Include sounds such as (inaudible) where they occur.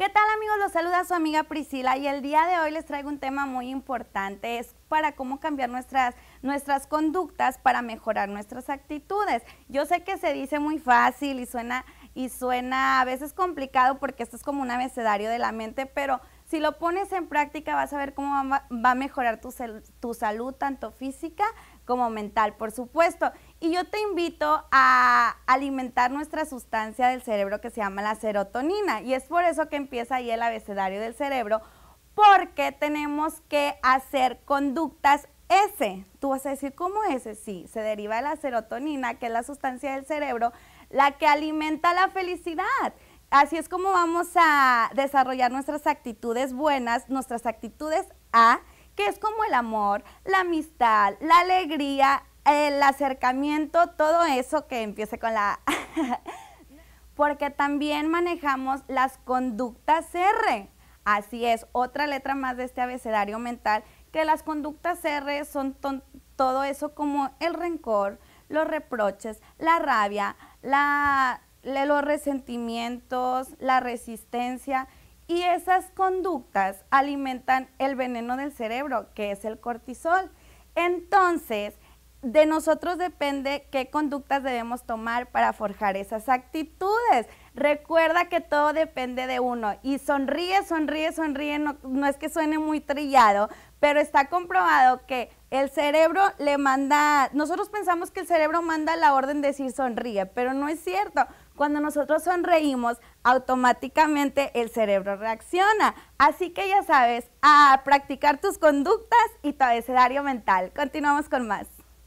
¿Qué tal amigos? Los saluda su amiga Priscila y el día de hoy les traigo un tema muy importante, es para cómo cambiar nuestras, nuestras conductas para mejorar nuestras actitudes. Yo sé que se dice muy fácil y suena, y suena a veces complicado porque esto es como un abecedario de la mente, pero si lo pones en práctica vas a ver cómo va, a mejorar tu, tu salud, tanto física como mental, por supuesto. Y yo te invito a alimentar nuestra sustancia del cerebro que se llama la serotonina. Y es por eso que empieza ahí el abecedario del cerebro, porque tenemos que hacer conductas S. Tú vas a decir, ¿cómo S? Sí, se deriva de la serotonina, que es la sustancia del cerebro, la que alimenta la felicidad. Así es como vamos a desarrollar nuestras actitudes buenas, nuestras actitudes A, que es como el amor, la amistad, la alegría, el acercamiento, todo eso que empiece con la A. (laughs) Porque también manejamos las conductas R. Así es, otra letra más de este abecedario mental, que las conductas R son todo eso como el rencor, los reproches, la rabia, la los resentimientos, la resistencia y esas conductas alimentan el veneno del cerebro, que es el cortisol. Entonces, de nosotros depende qué conductas debemos tomar para forjar esas actitudes. Recuerda que todo depende de uno y sonríe, sonríe, sonríe, no, es que suene muy trillado, pero está comprobado que el cerebro le manda, nosotros pensamos que el cerebro manda la orden de decir sonríe, pero no es cierto. Cuando nosotros sonreímos, automáticamente el cerebro reacciona. Así que ya sabes, a practicar tus conductas y tu abecedario mental. Continuamos con más.